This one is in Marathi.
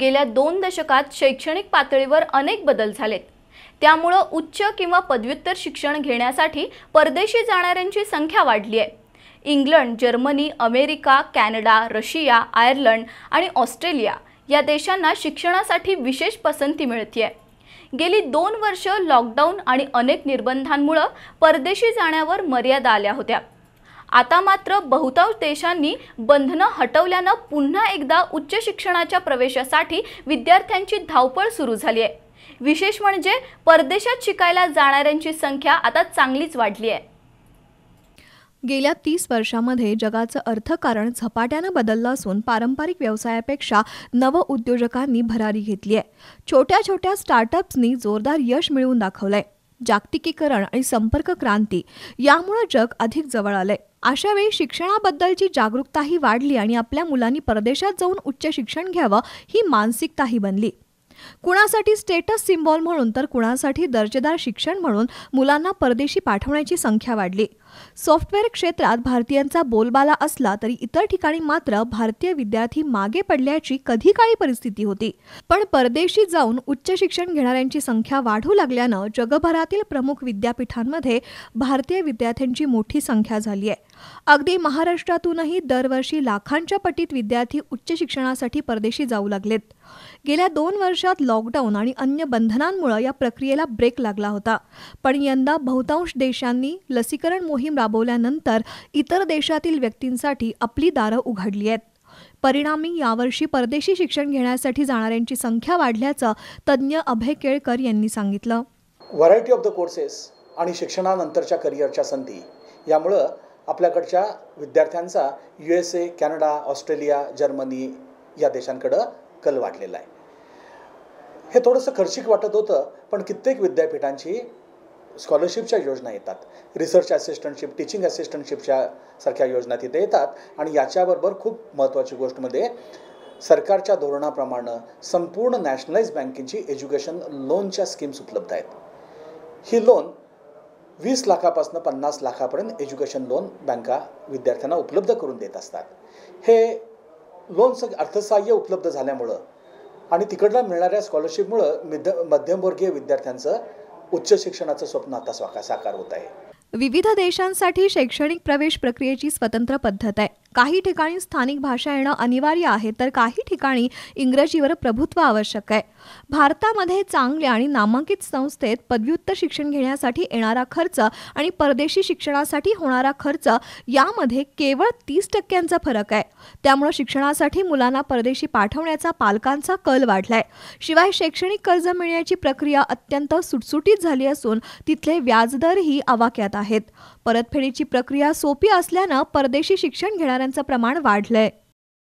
गेल्या दोन दशकात शैक्षणिक पातळीवर अनेक बदल झालेत त्यामुळं उच्च किंवा पदव्युत्तर शिक्षण घेण्यासाठी परदेशी जाणाऱ्यांची संख्या वाढली आहे England Germany America Canada Russia Ireland आणि ऑस्ट्रेलिया या देशांना शिक्षणासाठी विशेष पसंती मिळते गेली दोन वर्ष लॉकडाऊन आणि अनेक निर्बंधांमुळं परदेशी जाण्यावर मर्यादा आल्या होत्या आता मात्र बहुतांश देशांनी बंधनं हटवल्यानं पुन्हा एकदा उच्च शिक्षणाच्या प्रवेशासाठी विद्यार्थ्यांची धावपळ सुरू झाली आहे विशेष म्हणजे परदेशात शिकायला जाणाऱ्यांची संख्या आता चांगलीच वाढली आहे गेल्या तीस वर्षामध्ये जगाचं अर्थकारण झपाट्यानं बदललं असून पारंपरिक व्यवसायापेक्षा नव उद्योजकांनी भरारी घेतली आहे छोट्या छोट्या स्टार्टअप्सनी जोरदार यश मिळवून दाखवलं आहे जागतिकीकरण आणि संपर्क क्रांती यामुळं जग अधिक जवळ आलंय अशा वेळी शिक्षणाबद्दलची जागरूकताही वाढली आणि आपल्या मुलांनी परदेशात जाऊन उच्च शिक्षण घ्यावं ही मानसिकताही बनली कुणासाठी स्टेटस सिम्बॉल म्हणून तर कुणासाठी दर्जेदार शिक्षण म्हणून मुलांना परदेशी पाठवण्याची संख्या वाढली सॉफ्टवेअर क्षेत्रात भारतीयांचा बोलबाला असला तरी इतर ठिकाणी मात्र भारतीय विद्यार्थी मागे पडल्याची कधी काळी परिस्थिती होती पण परदेशी जाऊन उच्च शिक्षण घेणाऱ्यांची संख्या वाढू लागल्यानं जगभरातील प्रमुख विद्यापीठांमध्ये भारतीय विद्यार्थ्यांची मोठी संख्या झाली आहे अगदी महाराष्ट्रातूनही दरवर्षी लाखांच्या पटीत विद्यार्थी उच्च शिक्षणासाठी परदेशी जाऊ लागलेत गेल्या दोन वर्षात लॉकडाऊन आणि अन्य बंधनांमुळे या प्रक्रियेला ब्रेक लागला होता पण यंदा बहुतांश देशांनी लसीकरण मोहीम राबवल्यानंतर इतर देशातील व्यक्तींसाठी आपली दारं उघडली आहेत परिणामी यावर्षी परदेशी शिक्षण घेण्यासाठी जाणाऱ्यांची संख्या वाढल्याचं तज्ज्ञ अभय केळकर यांनी सांगितलं व्हरायटी ऑफ द कोर्सेस आणि शिक्षणानंतरच्या करिअरच्या संधी यामुळं आपल्याकडच्या विद्यार्थ्यांचा U S A Canada Australia Germany या देशांकडं कल वाढलेला आहे हे थोडंसं खर्चिक वाटत होतं पण कित्येक विद्यापीठांची स्कॉलरशिपच्या योजना येतात रिसर्च असिस्टंटशिप टीचिंग असिस्टंटशिपच्या सारख्या योजना तिथे येतात आणि याच्याबरोबर खूप महत्त्वाची गोष्ट म्हणजे सरकारच्या धोरणाप्रमाणे संपूर्ण नॅशनलाइज बँकेची एज्युकेशन लोनच्या स्कीम्स उपलब्ध आहेत ही लोन वीस लाखापासून पन्नास लाखापर्यंत एज्युकेशन लोन बँका विद्यार्थ्यांना उपलब्ध करून देत असतात हे लोन सग अर्थसहाय्य उपलब्ध झाल्यामुळं आणि तिकडला मिळणाऱ्या स्कॉलरशिपमुळं मिध मध्यमवर्गीय विद्यार्थ्यांचं उच्च शिक्षणाचं स्वप्न आता साकार होत आहे विविध देशांसाठी शैक्षणिक प्रवेश प्रक्रियेची स्वतंत्र पद्धत आहे काही ठिकाणी स्थानिक भाषा येणं अनिवार्य आहे तर काही ठिकाणी इंग्रजीवर प्रभुत्व आवश्यक आहे भारतामध्ये चांगल्या आणि नामांकित संस्थेत पदव्युत्तर शिक्षण घेण्यासाठी येणारा खर्च आणि परदेशी शिक्षणासाठी होणारा खर्च यामध्ये केवळ तीस टक्क्यांचा फरक आहे त्यामुळे शिक्षणासाठी मुलांना परदेशी पाठवण्याचा पालकांचा कल वाढलाय शिवाय शैक्षणिक कर्ज मिळण्याची प्रक्रिया अत्यंत सुटसुटीत झाली असून तिथले व्याजदरही आवाक्यात आहेत परतफेडीची प्रक्रिया सोपी असल्यानं परदेशी शिक्षण घेणाऱ्या त्यांचं प्रमाण वाढलंय